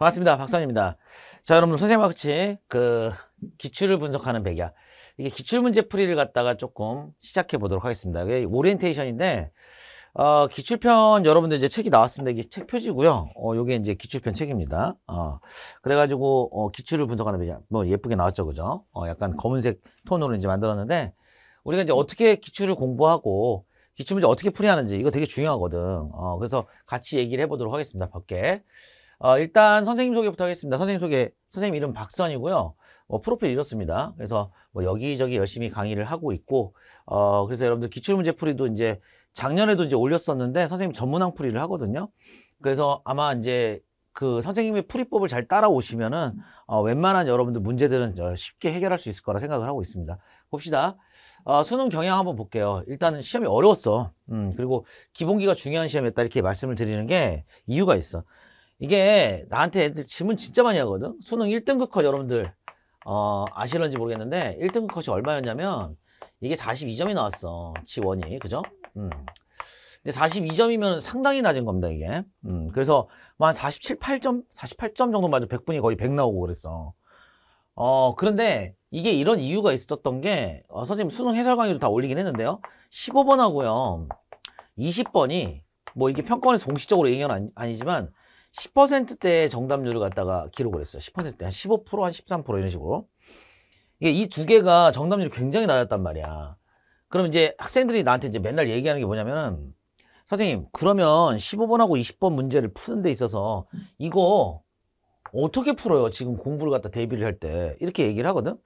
반갑습니다. 박선입니다. 자, 여러분, 선생님과 같이 그 기출을 분석하는 백야. 이게 기출 문제 풀이를 갖다가 조금 시작해 보도록 하겠습니다. 이게 오리엔테이션인데, 어, 기출편 여러분들 이제 책이 나왔습니다. 이게 책 표지고요. 어, 요게 이제 기출편 책입니다. 어, 그래가지고, 어, 기출을 분석하는 백야. 뭐 예쁘게 나왔죠. 그죠? 어, 약간 검은색 톤으로 이제 만들었는데, 우리가 이제 어떻게 기출을 공부하고, 기출 문제 어떻게 풀이하는지, 이거 되게 중요하거든. 어, 그래서 같이 얘기를 해보도록 하겠습니다. 밖에. 어, 일단 선생님 소개부터 하겠습니다. 선생님 소개, 선생님 이름 박선이고요. 어, 프로필 이렇습니다. 그래서 뭐 여기저기 열심히 강의를 하고 있고, 어, 그래서 여러분들 기출문제 풀이도 이제 작년에도 이제 올렸었는데 선생님 전문항 풀이를 하거든요. 그래서 아마 이제 그 선생님의 풀이법을 잘 따라오시면은 어, 웬만한 여러분들 문제들은 쉽게 해결할 수 있을 거라 생각을 하고 있습니다. 봅시다. 어, 수능 경향 한번 볼게요. 일단은 시험이 어려웠어. 음, 그리고 기본기가 중요한 시험이었다 이렇게 말씀을 드리는 게 이유가 있어. 이게 나한테 애들 질문 진짜 많이 하거든 수능 1등급 컷 여러분들 어, 아시는지 모르겠는데 1등급 컷이 얼마였냐면 이게 42점이 나왔어 지원이 그죠? 음. 42점이면 상당히 낮은 겁니다 이게 음, 그래서 뭐한 47, 8점, 48점 정도 맞아 100분이 거의 100 나오고 그랬어 어 그런데 이게 이런 이유가 있었던 게 어, 선생님 수능 해설 강의도 다 올리긴 했는데요 15번하고요 20번이 뭐 이게 평가원에서 공식적으로 얘기는 아니, 아니지만 1 0대 정답률을 갖다가 기록을 했어요. 10%대 한 15%, 한13% 이런 식으로. 이게 이 두 개가 정답률이 굉장히 낮았단 말이야. 그럼 이제 학생들이 나한테 이제 맨날 얘기하는 게 뭐냐면은 선생님 그러면 15번하고 20번 문제를 푸는 데 있어서 이거 어떻게 풀어요? 지금 공부를 갖다 대비를 할 때 이렇게 얘기를 하거든.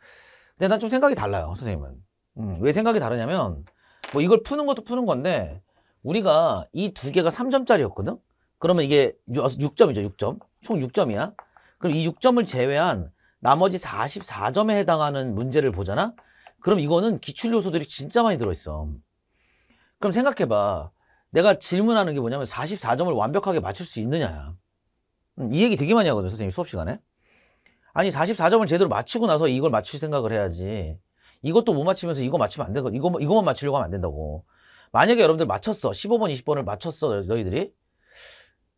근데 난 좀 생각이 달라요, 선생님은. 음, 왜 생각이 다르냐면 뭐 이걸 푸는 것도 푸는 건데 우리가 이 두 개가 3점짜리였거든. 그러면 이게 6점이죠, 6점. 총 6점이야. 그럼 이 6점을 제외한 나머지 44점에 해당하는 문제를 보잖아? 그럼 이거는 기출 요소들이 진짜 많이 들어있어. 그럼 생각해봐. 내가 질문하는 게 뭐냐면 44점을 완벽하게 맞출 수 있느냐야. 음, 이 얘기 되게 많이 하거든 선생님 수업 시간에. 아니, 44점을 제대로 맞추고 나서 이걸 맞출 생각을 해야지. 이것도 못 맞추면서 이거 맞추면 안 되고, 이거, 이거만 맞추려고 하면 안 된다고. 만약에 여러분들 맞췄어. 15번, 20번을 맞췄어, 너희들이.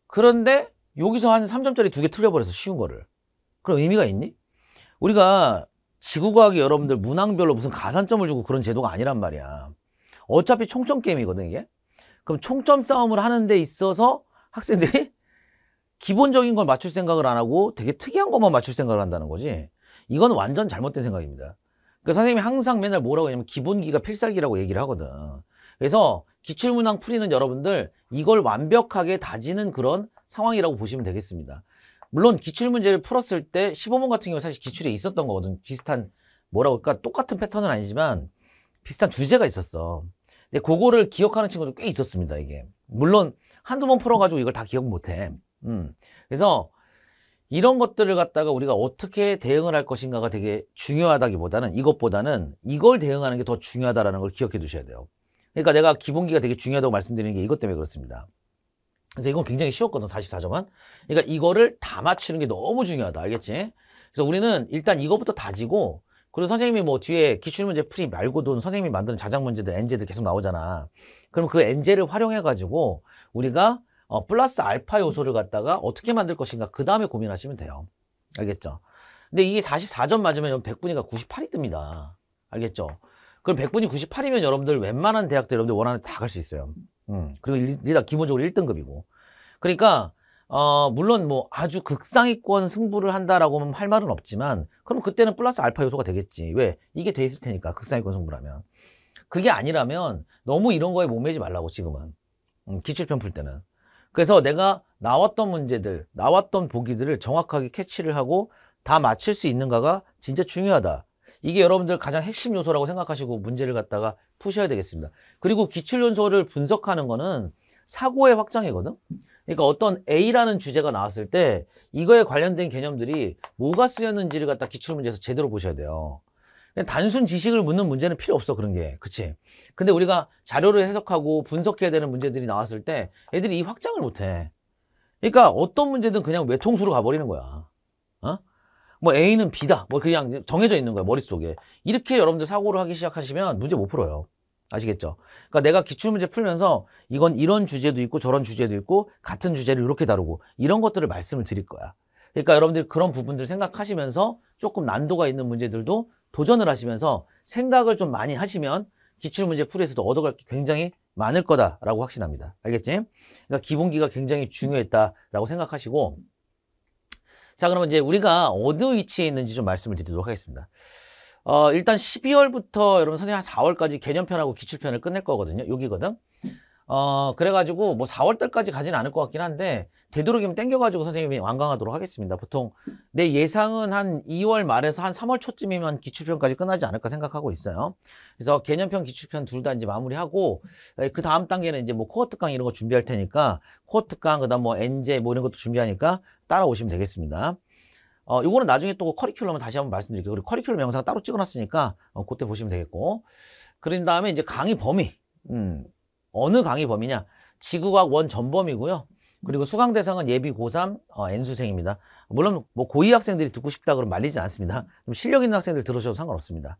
그런데 여기서 한 3점짜리 두 개 틀려버려서 쉬운 거를. 그럼 의미가 있니? 우리가 지구과학이 여러분들 문항별로 무슨 가산점을 주고 그런 제도가 아니란 말이야. 어차피 총점 게임이거든, 이게. 그럼 총점 싸움을 하는 데 있어서 학생들이 기본적인 걸 맞출 생각을 안 하고 되게 특이한 것만 맞출 생각을 한다는 거지. 이건 완전 잘못된 생각입니다. 그니까 선생님이 항상 맨날 뭐라고 하냐면 기본기가 필살기라고 얘기를 하거든. 그래서 기출문항 풀이는 여러분들 이걸 완벽하게 다지는 그런 상황이라고 보시면 되겠습니다. 물론 기출문제를 풀었을 때 15번 같은 경우 사실 기출에 있었던 거거든. 비슷한 뭐라고 할까 똑같은 패턴은 아니지만 비슷한 주제가 있었어. 근데 그거를 기억하는 친구도 꽤 있었습니다. 이게 물론 한두 번 풀어가지고 이걸 다 기억 못해. 음. 그래서 이런 것들을 갖다가 우리가 어떻게 대응을 할 것인가가 되게 중요하다기보다는 이것보다는 이걸 대응하는 게 더 중요하다라는 걸 기억해 두셔야 돼요. 그러니까 내가 기본기가 되게 중요하다고 말씀드리는 게 이것 때문에 그렇습니다. 그래서 이건 굉장히 쉬웠거든, 44점은. 그러니까 이거를 다 맞추는 게 너무 중요하다. 알겠지? 그래서 우리는 일단 이거부터 다지고, 그리고 선생님이 뭐 뒤에 기출문제 풀이 말고도 선생님이 만드는 자작 문제들, 엔제들 계속 나오잖아. 그럼 그 엔제를 활용해가지고 우리가 어, 플러스 알파 요소를 갖다가 어떻게 만들 것인가 그 다음에 고민하시면 돼요. 알겠죠? 근데 이게 44점 맞으면 100분이가 98이 뜹니다. 알겠죠? 그럼 100분이 98이면 여러분들 웬만한 대학들 여러분들 원하는 다 갈 수 있어요. 음. 그리고 일, 리다 기본적으로 1등급이고. 그러니까 어, 물론 뭐 아주 극상위권 승부를 한다라고 할 말은 없지만 그럼 그때는 플러스 알파 요소가 되겠지. 왜? 이게 돼 있을 테니까 극상위권 승부라면. 그게 아니라면 너무 이런 거에 목매지 말라고 지금은. 음, 기출편 풀 때는. 그래서 내가 나왔던 문제들, 나왔던 보기들을 정확하게 캐치를 하고 다 맞출 수 있는가가 진짜 중요하다. 이게 여러분들 가장 핵심 요소라고 생각하시고 문제를 갖다가 푸셔야 되겠습니다. 그리고 기출 연소를 분석하는 거는 사고의 확장이거든. 그러니까 어떤 A라는 주제가 나왔을 때 이거에 관련된 개념들이 뭐가 쓰였는지를 갖다 기출 문제에서 제대로 보셔야 돼요. 단순 지식을 묻는 문제는 필요 없어 그런 게 그치 근데 우리가 자료를 해석하고 분석해야 되는 문제들이 나왔을 때 애들이 이 확장을 못해 그러니까 어떤 문제든 그냥 외통수로 가버리는 거야 어? 뭐 A는 B다. 뭐 그냥 정해져 있는 거야 머릿속에. 이렇게 여러분들 사고를 하기 시작하시면 문제 못 풀어요. 아시겠죠? 그러니까 내가 기출문제 풀면서 이건 이런 주제도 있고 저런 주제도 있고 같은 주제를 이렇게 다루고 이런 것들을 말씀을 드릴 거야. 그러니까 여러분들 그런 부분들 생각하시면서 조금 난도가 있는 문제들도 도전을 하시면서 생각을 좀 많이 하시면 기출문제 풀에서도 얻어갈 게 굉장히 많을 거다라고 확신합니다. 알겠지? 그러니까 기본기가 굉장히 중요했다라고 생각하시고 자, 그러면 이제 우리가 어느 위치에 있는지 좀 말씀을 드리도록 하겠습니다. 어, 일단 12월부터 여러분 선생님 한 4월까지 개념편하고 기출편을 끝낼 거거든요. 여기거든. 어, 그래가지고 뭐 4월달까지 가진 않을 것 같긴 한데 되도록이면 땡겨가지고 선생님이 완강하도록 하겠습니다. 보통 내 예상은 한 2월 말에서 한 3월 초쯤이면 기출편까지 끝나지 않을까 생각하고 있어요. 그래서 개념편, 기출편 둘 다 이제 마무리하고 예, 그 다음 단계는 이제 뭐코어특강 이런 거 준비할 테니까 코어특강 그다음 뭐 엔제 뭐 이런 것도 준비하니까 따라오시면 되겠습니다. 어, 이거는 나중에 또 커리큘럼을 다시 한번 말씀드릴게요. 그리고 커리큘럼 영상 따로 찍어놨으니까 어, 그때 보시면 되겠고. 그런 다음에 이제 강의 범위. 음, 어느 강의 범위냐? 지구과학 원 전범이고요. 그리고 수강 대상은 예비 고3 어, N수생입니다. 물론 뭐 고2 학생들이 듣고 싶다 그러면 말리진 않습니다. 좀 실력 있는 학생들 들으셔도 상관없습니다.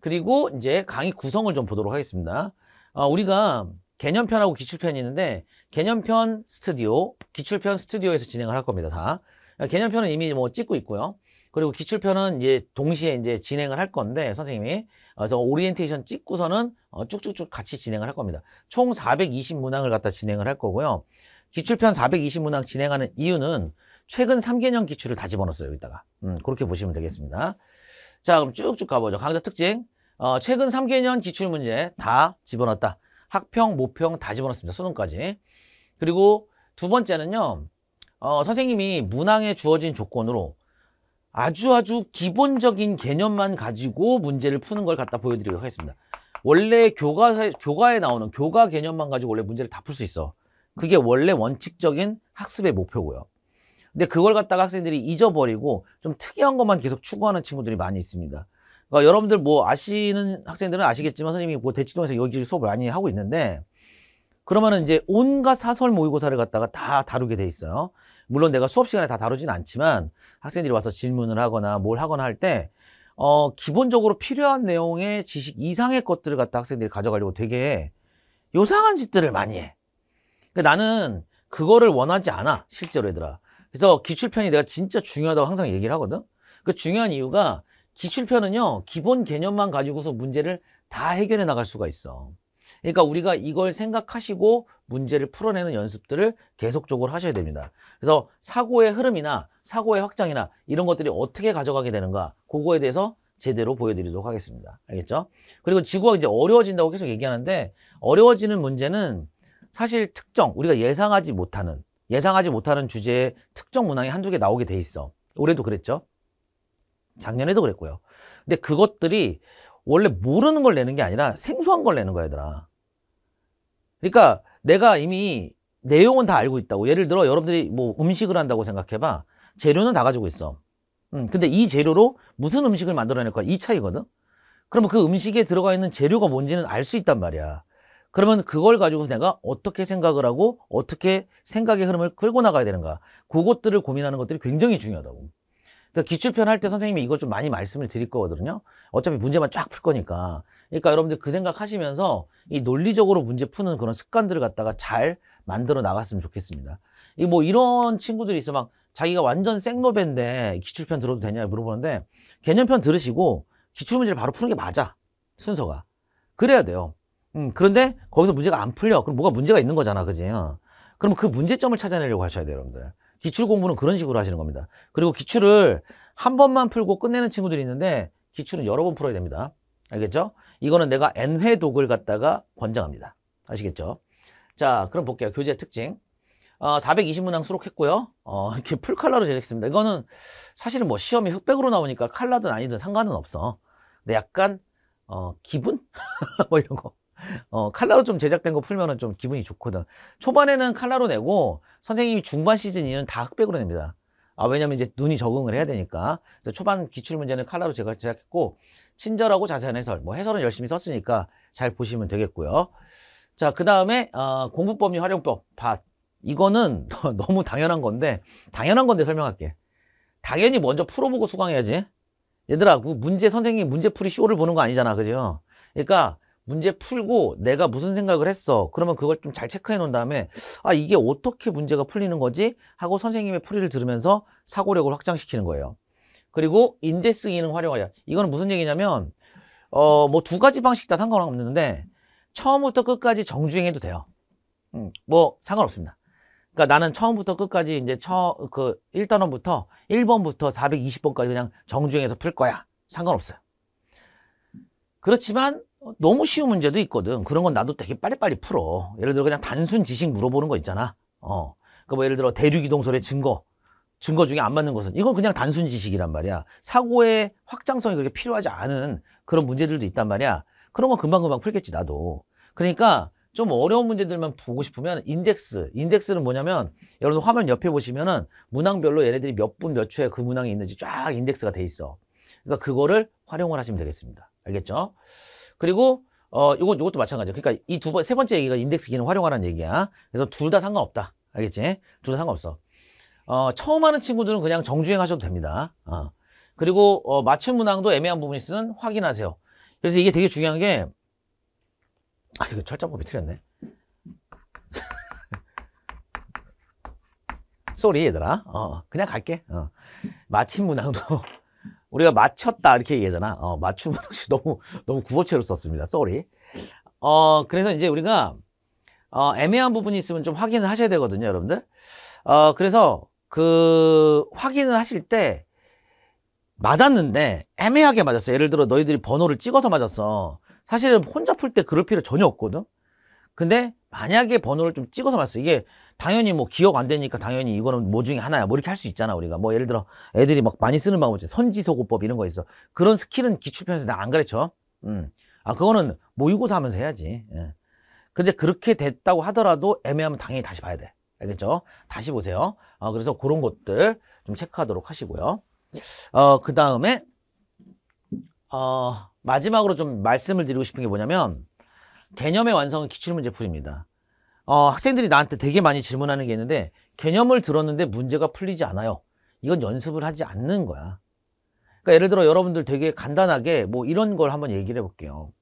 그리고 이제 강의 구성을 좀 보도록 하겠습니다. 어, 우리가 개념편하고 기출편이 있는데 개념편 스튜디오, 기출편 스튜디오에서 진행을 할 겁니다. 다. 개념편은 이미 뭐 찍고 있고요. 그리고 기출편은 이제 동시에 이제 진행을 할 건데 선생님이 그래서 오리엔테이션 찍고서는 어, 쭉쭉쭉 같이 진행을 할 겁니다. 총 420문항을 갖다 진행을 할 거고요. 기출편 420문항 진행하는 이유는 최근 3개년 기출을 다 집어넣었어요. 여기다가. 음, 그렇게 보시면 되겠습니다. 자, 그럼 쭉쭉 가보죠. 강좌 특징. 어, 최근 3개년 기출 문제 다 집어넣었다. 학평, 모평 다집어넣습니다 수능까지. 그리고 두 번째는요. 어, 선생님이 문항에 주어진 조건으로 아주 아주 기본적인 개념만 가지고 문제를 푸는 걸 갖다 보여드리도록 하겠습니다. 원래 교과서, 교과에 나오는 교과 개념만 가지고 원래 문제를 다 풀 수 있어. 그게 원래 원칙적인 학습의 목표고요. 근데 그걸 갖다가 학생들이 잊어버리고 좀 특이한 것만 계속 추구하는 친구들이 많이 있습니다. 그러니까 여러분들 뭐 아시는 학생들은 아시겠지만 선생님이 뭐 대치동에서 여기저기 수업을 많이 하고 있는데 그러면 이제 온갖 사설 모의고사를 갖다가 다 다루게 돼 있어요. 물론 내가 수업 시간에 다 다루진 않지만 학생들이 와서 질문을 하거나 뭘 하거나 할 때 어, 기본적으로 필요한 내용의 지식 이상의 것들을 갖다 학생들이 가져가려고 되게 요상한 짓들을 많이 해. 그러니까 나는 그거를 원하지 않아, 실제로 얘들아. 그래서 기출편이 내가 진짜 중요하다고 항상 얘기를 하거든. 그 중요한 이유가 기출편은요, 기본 개념만 가지고서 문제를 다 해결해 나갈 수가 있어. 그러니까 우리가 이걸 생각하시고 문제를 풀어내는 연습들을 계속적으로 하셔야 됩니다. 그래서 사고의 흐름이나 사고의 확장이나 이런 것들이 어떻게 가져가게 되는가 그거에 대해서 제대로 보여드리도록 하겠습니다. 알겠죠? 그리고 지구가 이제 어려워진다고 계속 얘기하는데 어려워지는 문제는 사실 특정 우리가 예상하지 못하는 예상하지 못하는 주제의 특정 문항이 한두 개 나오게 돼 있어. 올해도 그랬죠. 작년에도 그랬고요. 근데 그것들이 원래 모르는 걸 내는 게 아니라 생소한 걸 내는 거야, 얘들아. 그러니까 내가 이미 내용은 다 알고 있다고. 예를 들어 여러분들이 뭐 음식을 한다고 생각해봐. 재료는 다 가지고 있어. 음, 근데 이 재료로 무슨 음식을 만들어낼 거야? 이 차이거든? 그러면 그 음식에 들어가 있는 재료가 뭔지는 알 수 있단 말이야. 그러면 그걸 가지고 내가 어떻게 생각을 하고 어떻게 생각의 흐름을 끌고 나가야 되는가. 그것들을 고민하는 것들이 굉장히 중요하다고. 그러니까 기출편 할 때 선생님이 이걸 좀 많이 말씀을 드릴 거거든요. 어차피 문제만 쫙 풀 거니까. 그러니까 여러분들 그 생각하시면서 이 논리적으로 문제 푸는 그런 습관들을 갖다가 잘 만들어 나갔으면 좋겠습니다. 이 뭐 이런 친구들이 있어 막 자기가 완전 생노벤데 기출편 들어도 되냐 물어보는데 개념편 들으시고 기출문제를 바로 푸는 게 맞아 순서가 그래야 돼요. 음, 그런데 거기서 문제가 안 풀려 그럼 뭐가 문제가 있는 거잖아 그지? 어. 그럼 그 문제점을 찾아내려고 하셔야 돼요 여러분들. 기출 공부는 그런 식으로 하시는 겁니다. 그리고 기출을 한 번만 풀고 끝내는 친구들이 있는데 기출은 여러 번 풀어야 됩니다. 알겠죠? 이거는 내가 n회 독을 갖다가 권장합니다. 아시겠죠? 자, 그럼 볼게요. 교재 특징. 어, 420문항 수록했고요. 어, 이렇게 풀칼라로 제작했습니다. 이거는 사실은 뭐 시험이 흑백으로 나오니까 칼라든 아니든 상관은 없어. 근데 약간 어, 기분? 뭐 이런 거. 어, 칼라로 좀 제작된 거 풀면은 좀 기분이 좋거든. 초반에는 칼라로 내고 선생님이 중반 시즌에는 다 흑백으로 냅니다. 아, 왜냐면 이제 눈이 적응을 해야 되니까. 그래서 초반 기출 문제는 칼라로 제가 제작했고 친절하고 자세한 해설. 뭐 해설은 열심히 썼으니까 잘 보시면 되겠고요. 자, 그 다음에 어, 공부법및 활용법 밭. 이거는 너무 당연한 건데 당연한 건데 설명할게. 당연히 먼저 풀어보고 수강해야지. 얘들아, 그 문제 선생님 문제 풀이 쇼를 보는 거 아니잖아, 그죠? 그러니까 문제 풀고 내가 무슨 생각을 했어. 그러면 그걸 좀 잘 체크해 놓은 다음에 아 이게 어떻게 문제가 풀리는 거지? 하고 선생님의 풀이를 들으면서 사고력을 확장시키는 거예요. 그리고 인덱스 기능 활용하자. 이거는 무슨 얘기냐면 어 뭐 두 가지 방식 다 상관없는데 처음부터 끝까지 정주행해도 돼요. 음, 뭐 상관없습니다. 그러니까 나는 처음부터 끝까지 이제 처그 1단원부터 1번부터 420번까지 그냥 정주행해서 풀 거야. 상관없어요. 그렇지만 너무 쉬운 문제도 있거든. 그런 건 나도 되게 빨리빨리 풀어. 예를 들어 그냥 단순 지식 물어보는 거 있잖아. 어. 그뭐 그러니까 예를 들어 대륙 이동설의 증거 증거 중에 안 맞는 것은 이건 그냥 단순 지식이란 말이야. 사고의 확장성이 그렇게 필요하지 않은 그런 문제들도 있단 말이야. 그런 건 금방금방 풀겠지 나도. 그러니까 좀 어려운 문제들만 보고 싶으면 인덱스. 인덱스는 뭐냐면 여러분 화면 옆에 보시면은 문항별로 얘네들이 몇 분 몇 초에 그 문항이 있는지 쫙 인덱스가 돼 있어. 그러니까 그거를 활용을 하시면 되겠습니다. 알겠죠? 그리고 어 요건 요것도 마찬가지야. 그러니까 이 두 번 세 번째 얘기가 인덱스 기능 활용하라는 얘기야. 그래서 둘 다 상관없다. 알겠지? 둘 다 상관없어. 어, 처음 하는 친구들은 그냥 정주행 하셔도 됩니다. 어. 그리고 어, 맞춤 문항도 애매한 부분이 있으면 확인하세요. 그래서 이게 되게 중요한 게 아, 이거 철자법이 틀렸네. 쏘리 얘들아. 어, 어, 그냥 갈게. 어. 맞춤 문항도 우리가 맞췄다 이렇게 얘기하잖아. 어, 맞춤 문항 너무 너무 구어체로 썼습니다. 쏘리. 어, 그래서 이제 우리가 어, 애매한 부분이 있으면 좀 확인을 하셔야 되거든요, 여러분들. 어, 그래서 그 확인을 하실 때 맞았는데 애매하게 맞았어. 예를 들어 너희들이 번호를 찍어서 맞았어. 사실은 혼자 풀 때 그럴 필요 전혀 없거든. 근데 만약에 번호를 좀 찍어서 맞았어. 이게 당연히 뭐 기억 안 되니까 당연히 이거는 뭐 중에 하나야. 뭐 이렇게 할 수 있잖아 우리가. 뭐 예를 들어 애들이 막 많이 쓰는 방법 이지 선지소고법 이런 거 있어. 그런 스킬은 기출편에서 나안 가르쳐. 음. 아 그거는 모의고사 하면서 해야지. 예. 근데 그렇게 됐다고 하더라도 애매하면 당연히 다시 봐야 돼. 알겠죠? 다시 보세요. 어, 그래서 그런 것들 좀 체크하도록 하시고요. 예. 어, 그 다음에 어, 마지막으로 좀 말씀을 드리고 싶은 게 뭐냐면 개념의 완성은 기출문제 풀입니다. 어, 학생들이 나한테 되게 많이 질문하는 게 있는데 개념을 들었는데 문제가 풀리지 않아요. 이건 연습을 하지 않는 거야. 그러니까 예를 들어 여러분들 되게 간단하게 뭐 이런 걸 한번 얘기를 해볼게요.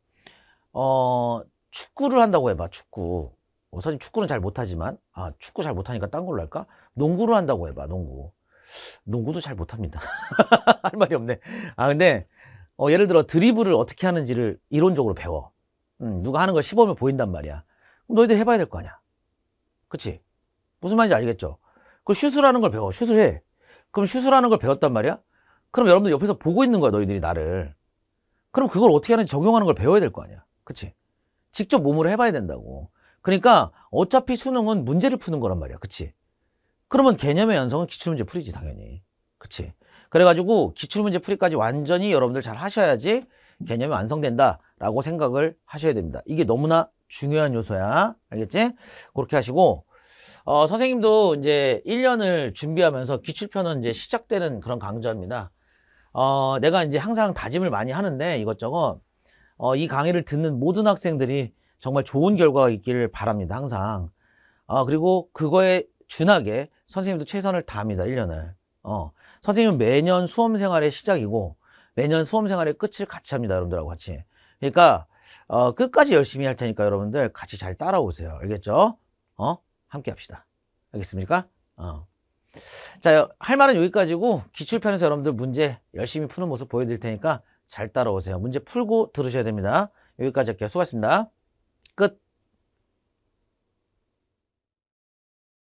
어, 축구를 한다고 해봐, 축구. 어, 사실 축구는 잘 못하지만 아 축구 잘 못하니까 딴 걸로 할까? 농구로 한다고 해봐 농구 농구도 잘 못합니다 할 말이 없네 아 근데 어, 예를 들어 드리블을 어떻게 하는지를 이론적으로 배워 음, 누가 하는 걸 시범을 보인단 말이야 너희들 해봐야 될 거 아니야 그치? 무슨 말인지 알겠죠? 그 슛을 하는 걸 배워 슛을 해 그럼 슛을 하는 걸 배웠단 말이야 그럼 여러분들 옆에서 보고 있는 거야 너희들이 나를 그럼 그걸 어떻게 하는지 적용하는 걸 배워야 될 거 아니야 그치? 직접 몸으로 해봐야 된다고 그러니까 어차피 수능은 문제를 푸는 거란 말이야. 그치? 그러면 개념의 연성은 기출문제 풀이지 당연히. 그치? 그래가지고 기출문제 풀이까지 완전히 여러분들 잘 하셔야지 개념이 완성된다라고 생각을 하셔야 됩니다. 이게 너무나 중요한 요소야. 알겠지? 그렇게 하시고 어, 선생님도 이제 1년을 준비하면서 기출편은 이제 시작되는 그런 강좌입니다. 어, 내가 이제 항상 다짐을 많이 하는데 이것저것 어, 이 강의를 듣는 모든 학생들이 정말 좋은 결과가 있기를 바랍니다. 항상. 아, 그리고 그거에 준하게 선생님도 최선을 다합니다. 1년을. 어. 선생님은 매년 수험 생활의 시작이고 매년 수험 생활의 끝을 같이 합니다. 여러분들하고 같이. 그러니까 어, 끝까지 열심히 할 테니까 여러분들 같이 잘 따라오세요. 알겠죠? 어? 함께 합시다. 알겠습니까? 어. 자, 할 말은 여기까지고 기출편에서 여러분들 문제 열심히 푸는 모습 보여드릴 테니까 잘 따라오세요. 문제 풀고 들으셔야 됩니다. 여기까지 할게요. 수고하셨습니다. 끝.